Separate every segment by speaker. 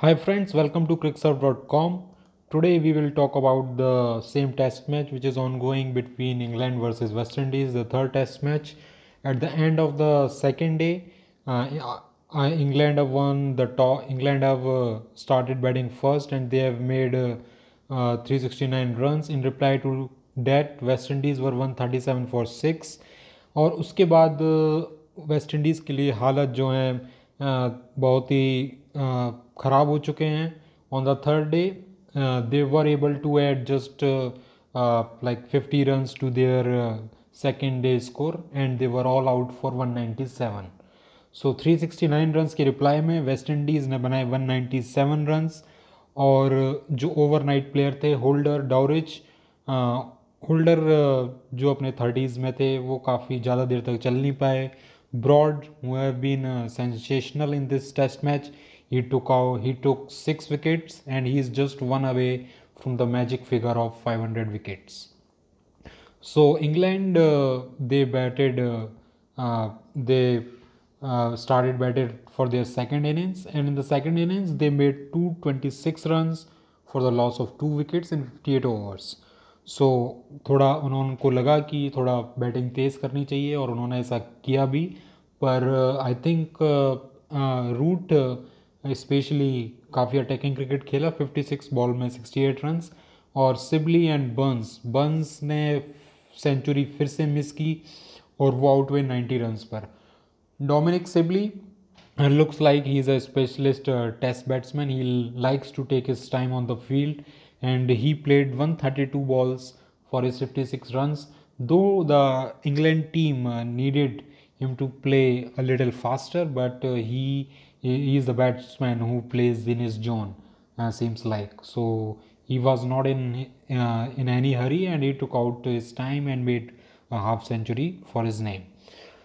Speaker 1: Hi friends, welcome to quickserve.com. Today we will talk about the same test match which is ongoing between England versus West Indies, the third test match. At the end of the second day, uh, uh England have won the top. England have uh, started batting first and they have made uh, uh 369 runs. In reply to that, West Indies were 137 for 6. और उसके बाद waste uh, Indies के लिए हालत जो है बहुत ही ख़राब हो चुके हैं on the third day they were able to add just like fifty runs to their second day score and they were all out for one ninety seven so three sixty nine run के reply में West Indies ने बनाए one ninety seven runs और uh, जो overnight player थे Holder Dowrich Holder जो अपने thirties में थे वो काफ़ी ज़्यादा देर तक चल नहीं पाए Broad who have been sensational in this test match He took out, he took six wickets and he is just one away from the magic figure of 500 wickets. So England uh, they batted, uh, uh, they uh, started batted for their second innings, and in the second innings they made 226 runs for the loss of two wickets in 58 overs. So so, थोड़ा को लगा कि थोड़ा batting तेज़ करनी चाहिए और उन्होंने ऐसा किया भी पर आई थिंक रूट स्पेशली काफ़ी अटैकिंग क्रिकेट खेला 56 बॉल में 68 एट रन्स और सिबली एंड बर्न्स बर्न्स ने सेंचुरी फिर से मिस की और वो आउट हुए नाइन्टी रन्स पर Dominic Sibley looks like he is a specialist test batsman he likes to take his time on the field and he played one thirty two balls for his fifty six runs though the England team needed him to play a little faster but he he is the batsman who plays in his zone uh, seems like so he was not in uh, in any hurry and he took out his time and made a half century for his name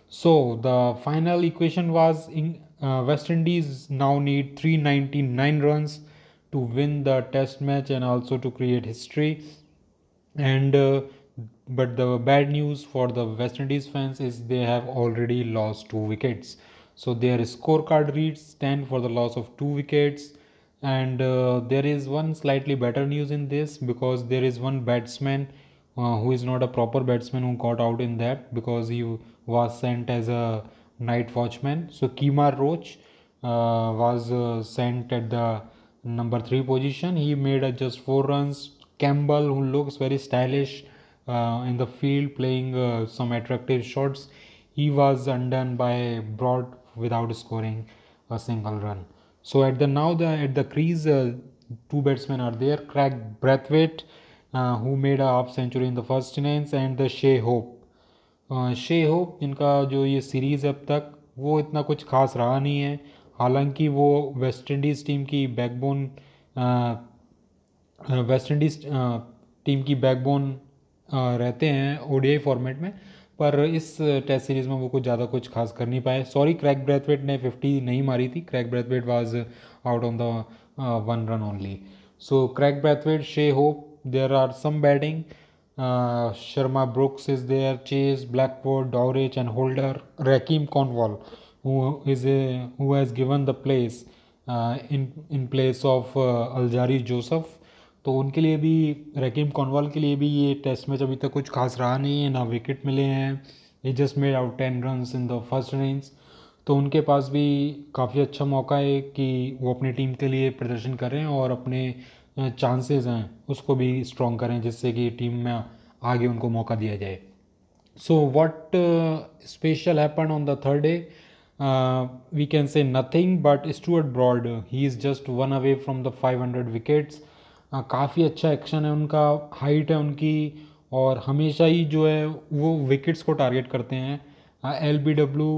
Speaker 1: so the final equation was in uh, west indies now need 399 runs to win the test match and also to create history and uh, but the bad news for the west indies fans is they have already lost two wickets so their scorecard reads 10 for the loss of 2 wickets and uh, there is one slightly better news in this because there is one batsman uh, who is not a proper batsman who got out in that because he was sent as a night watchman. So Kimar Roach uh, was uh, sent at the number 3 position. He made just 4 runs. Campbell who looks very stylish uh, in the field playing uh, some attractive shots. He was undone by Broad without scoring a single run. So at the now the at the crease, uh, two batsmen are there: Craig Brathwaite, uh, who made a half century in the first innings, and the Shea Hope. Uh, Shea Hope जिनका जो ये series अब तक वो इतना कुछ खास रहा नहीं है हालांकि वो वेस्ट इंडीज़ टीम की बैकबोन वेस्ट इंडीज़ टीम की बैकबोन रहते हैं ओडीआई फॉर्मेट में पर इस टेस्ट सीरीज़ में वो कुछ ज़्यादा कुछ खास कर नहीं पाए सॉरी क्रैक ब्रेथवेट ने फिफ्टी नहीं मारी थी Kraigg Brathwaite was out on the one run only so Kraigg Brathwaite Shea Hope there are some batting शर्मा Brooks is there Blackwood Dowrich and Holder Rahkeem Cornwall is has given the place in in place of Alzarri Joseph तो उनके लिए भी रकीम कॉनवाल के लिए भी ये test match अभी तक कुछ खास रहा नहीं है ना विकेट मिले हैं ये just made out ten run in the first innings तो उनके पास भी काफ़ी अच्छा मौका है कि वो अपनी टीम के लिए प्रदर्शन करें और अपने चांसेस हैं उसको भी स्ट्रॉन्ग करें जिससे कि टीम में आगे उनको मौका दिया जाए so what special happen on the third day we can say nothing but Stuart Broad he is just one away from the five hundred wickets हाँ, काफ़ी अच्छा एक्शन है उनका हाइट है उनकी और हमेशा ही जो है वो विकेट्स को टारगेट करते हैं L B W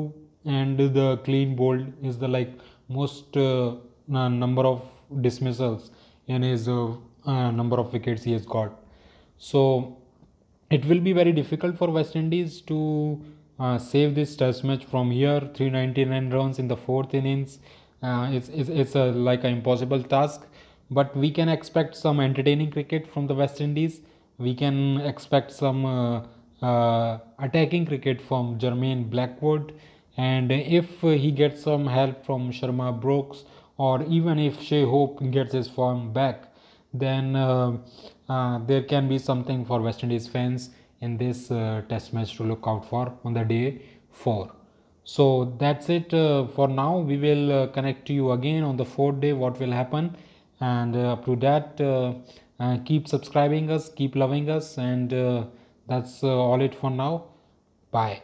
Speaker 1: and the clean bowled is the like most number of dismissals and is number of wickets he is got so it will be very difficult for West Indies to save this test match from here three ninety nine run in the fourth innings it's it's like a impossible task but we can expect some entertaining cricket from the West Indies. We can expect some uh, uh, attacking cricket from Jermaine Blackwood. And if he gets some help from Sharma Brooks, or even if Shea Hope gets his form back, then uh, uh, there can be something for West Indies fans in this uh, test match to look out for on the day 4. So that's it uh, for now. We will connect to you again on the fourth day what will happen and uh, up to that uh, uh, keep subscribing us keep loving us and that's all it for now bye